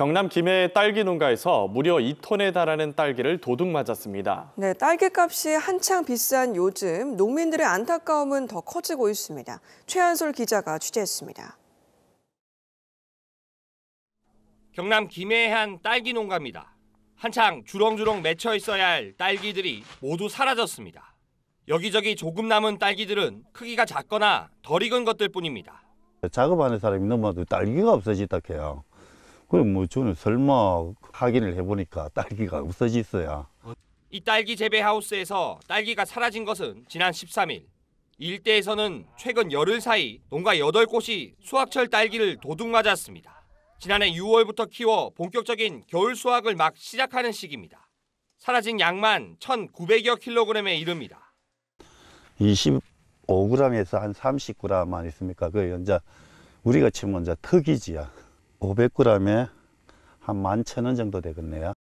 경남 김해 의 딸기 농가에서 무려 2톤에 달하는 딸기를 도둑 맞았습니다. 네, 딸기값이 한창 비싼 요즘 농민들의 안타까움은 더 커지고 있습니다. 최한솔 기자가 취재했습니다. 경남 김해의 한 딸기 농가입니다. 한창 주렁주렁 맺혀 있어야 할 딸기들이 모두 사라졌습니다. 여기저기 조금 남은 딸기들은 크기가 작거나 덜 익은 것들 뿐입니다. 작업하는 사람이 너무나도 딸기가 없어지다 해요. 그뭐 럼 저는 설마 확인을 해보니까 딸기가 없어졌어요. 이 딸기 재배 하우스에서 딸기가 사라진 것은 지난 13일. 일대에서는 최근 열흘 사이 농가 8곳이 수확철 딸기를 도둑 맞았습니다. 지난해 6월부터 키워 본격적인 겨울 수확을 막 시작하는 시기입니다. 사라진 양만 1,900여 킬로그램에 이릅니다. 25g에서 한 30g만 있습니까? 그 이제 우리가 치면 이제 턱이지야. 500g에 한 11,000원 정도 되겠네요.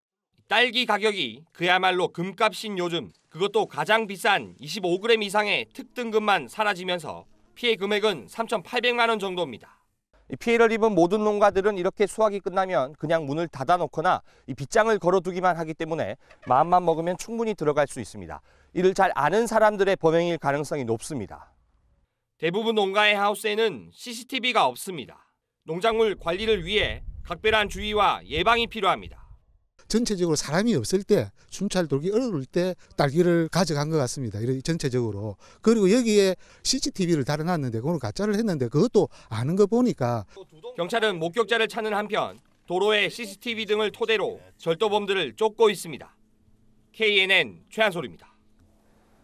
딸기 가격이 그야말로 금값인 요즘 그것도 가장 비싼 25g 이상의 특등급만 사라지면서 피해 금액은 3,800만 원 정도입니다. 피해를 입은 모든 농가들은 이렇게 수확이 끝나면 그냥 문을 닫아놓거나 빗장을 걸어두기만 하기 때문에 마음만 먹으면 충분히 들어갈 수 있습니다. 이를 잘 아는 사람들의 범행일 가능성이 높습니다. 대부분 농가의 하우스에는 CCTV가 없습니다. 농작물 관리를 위해 각별한 주의와 예방이 필요합니다. 전체적으로 사람이 없을 때 순찰 돌기 어려울 때 딸기를 가져간 것 같습니다. 이런 전체적으로 그리고 여기에 CCTV를 달아놨는데 그걸 가짜를 했는데 그것도 아는 거 보니까 경찰은 목격자를 찾는 한편 도로에 CCTV 등을 토대로 절도범들을 쫓고 있습니다. KNN 최한솔입니다.